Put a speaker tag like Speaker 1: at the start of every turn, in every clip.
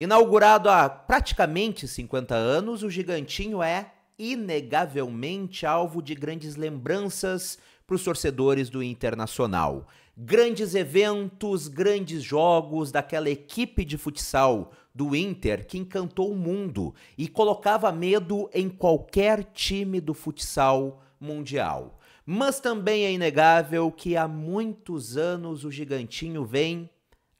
Speaker 1: Inaugurado há praticamente 50 anos, o Gigantinho é inegavelmente alvo de grandes lembranças para os torcedores do Internacional. Grandes eventos, grandes jogos daquela equipe de futsal do Inter que encantou o mundo e colocava medo em qualquer time do futsal mundial. Mas também é inegável que há muitos anos o Gigantinho vem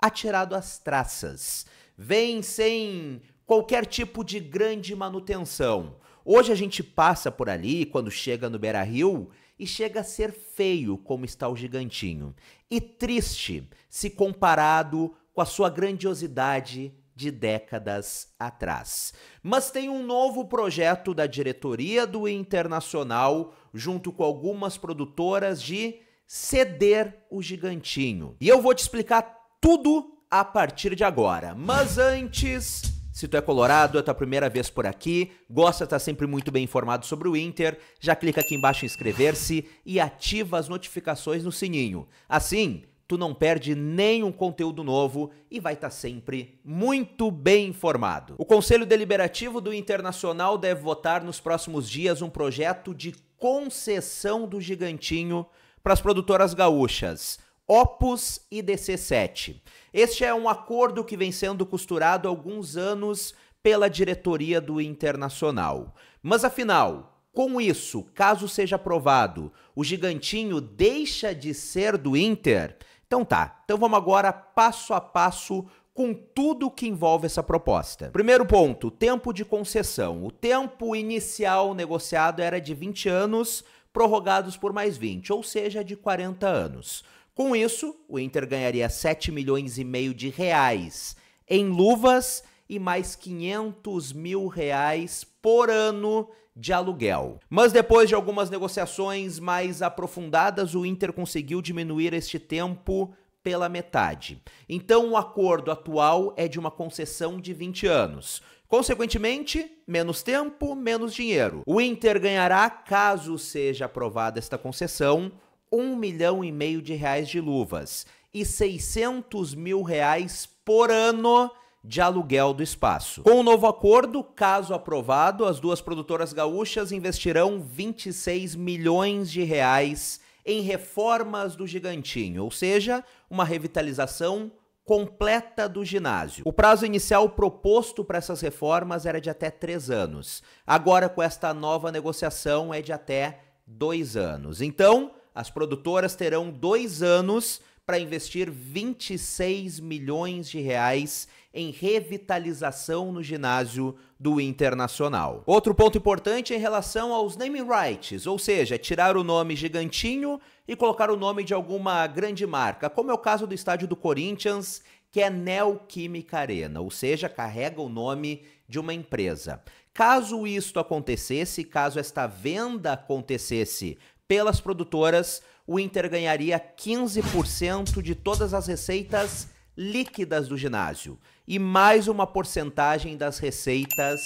Speaker 1: atirado às traças vem sem qualquer tipo de grande manutenção. Hoje a gente passa por ali, quando chega no Beira Rio, e chega a ser feio como está o gigantinho. E triste se comparado com a sua grandiosidade de décadas atrás. Mas tem um novo projeto da diretoria do Internacional, junto com algumas produtoras, de ceder o gigantinho. E eu vou te explicar tudo a partir de agora. Mas antes. Se tu é colorado, é tua primeira vez por aqui, gosta de estar sempre muito bem informado sobre o Inter, já clica aqui embaixo em inscrever-se e ativa as notificações no sininho. Assim, tu não perde nenhum conteúdo novo e vai estar sempre muito bem informado. O Conselho Deliberativo do Internacional deve votar nos próximos dias um projeto de concessão do Gigantinho para as produtoras gaúchas. Opus e DC7. Este é um acordo que vem sendo costurado há alguns anos pela diretoria do Internacional. Mas afinal, com isso, caso seja aprovado, o Gigantinho deixa de ser do Inter? Então tá, então vamos agora passo a passo com tudo que envolve essa proposta. Primeiro ponto, tempo de concessão. O tempo inicial negociado era de 20 anos, prorrogados por mais 20, ou seja, de 40 anos. Com isso, o Inter ganharia 7 milhões e meio de reais em luvas e mais 500 mil reais por ano de aluguel. Mas depois de algumas negociações mais aprofundadas, o Inter conseguiu diminuir este tempo pela metade. Então, o acordo atual é de uma concessão de 20 anos. Consequentemente, menos tempo, menos dinheiro. O Inter ganhará, caso seja aprovada esta concessão, um milhão e meio de reais de luvas e 600 mil reais por ano de aluguel do espaço. Com o novo acordo, caso aprovado, as duas produtoras gaúchas investirão 26 milhões de reais em reformas do gigantinho, ou seja, uma revitalização completa do ginásio. O prazo inicial proposto para essas reformas era de até três anos. Agora, com esta nova negociação, é de até dois anos. Então, as produtoras terão dois anos para investir 26 milhões de reais em revitalização no ginásio do Internacional. Outro ponto importante é em relação aos naming rights, ou seja, é tirar o nome gigantinho e colocar o nome de alguma grande marca, como é o caso do estádio do Corinthians, que é Neoquímica Arena, ou seja, carrega o nome de uma empresa. Caso isto acontecesse, caso esta venda acontecesse pelas produtoras, o Inter ganharia 15% de todas as receitas líquidas do ginásio e mais uma porcentagem das receitas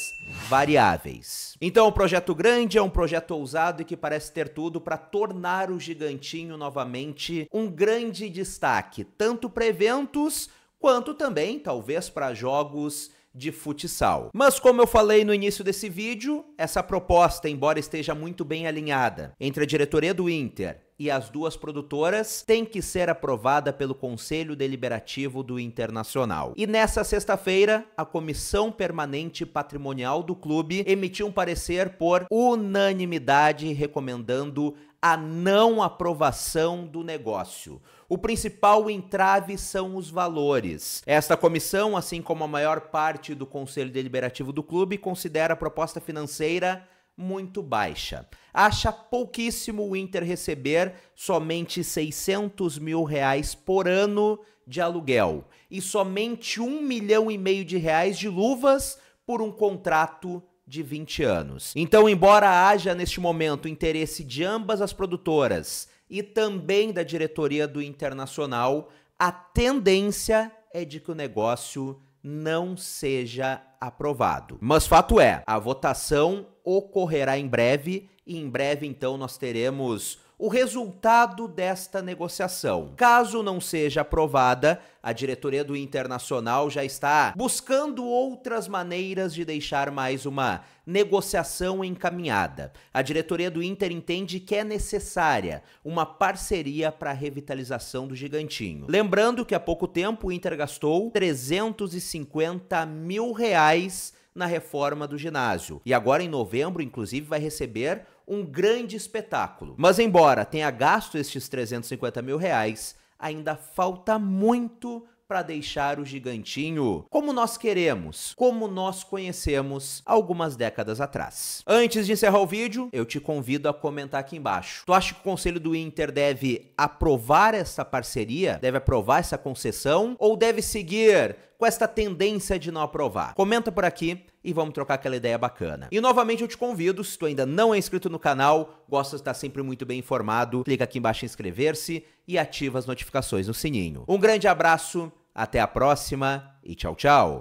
Speaker 1: variáveis. Então, o é projeto grande é um projeto ousado e que parece ter tudo para tornar o Gigantinho novamente um grande destaque, tanto para eventos quanto também, talvez, para jogos de futsal. Mas como eu falei no início desse vídeo, essa proposta, embora esteja muito bem alinhada entre a diretoria do Inter e as duas produtoras tem que ser aprovada pelo Conselho Deliberativo do Internacional. E nessa sexta-feira, a Comissão Permanente Patrimonial do clube emitiu um parecer por unanimidade recomendando a não aprovação do negócio. O principal entrave são os valores. Esta comissão, assim como a maior parte do conselho deliberativo do clube, considera a proposta financeira muito baixa. Acha pouquíssimo o Inter receber somente 600 mil reais por ano de aluguel e somente um milhão e meio de reais de luvas por um contrato de 20 anos. Então, embora haja neste momento interesse de ambas as produtoras e também da diretoria do Internacional, a tendência é de que o negócio não seja aprovado. Mas fato é, a votação ocorrerá em breve e em breve então nós teremos o resultado desta negociação. Caso não seja aprovada, a diretoria do Internacional já está buscando outras maneiras de deixar mais uma negociação encaminhada. A diretoria do Inter entende que é necessária uma parceria para a revitalização do Gigantinho. Lembrando que há pouco tempo o Inter gastou 350 mil reais na reforma do ginásio. E agora, em novembro, inclusive, vai receber um grande espetáculo. Mas, embora tenha gasto estes 350 mil reais, ainda falta muito para deixar o gigantinho como nós queremos, como nós conhecemos algumas décadas atrás. Antes de encerrar o vídeo, eu te convido a comentar aqui embaixo. Tu acha que o conselho do Inter deve aprovar essa parceria? Deve aprovar essa concessão ou deve seguir com esta tendência de não aprovar? Comenta por aqui e vamos trocar aquela ideia bacana. E novamente eu te convido, se tu ainda não é inscrito no canal, gosta de estar sempre muito bem informado, clica aqui embaixo em inscrever-se e ativa as notificações no sininho. Um grande abraço até a próxima e tchau, tchau.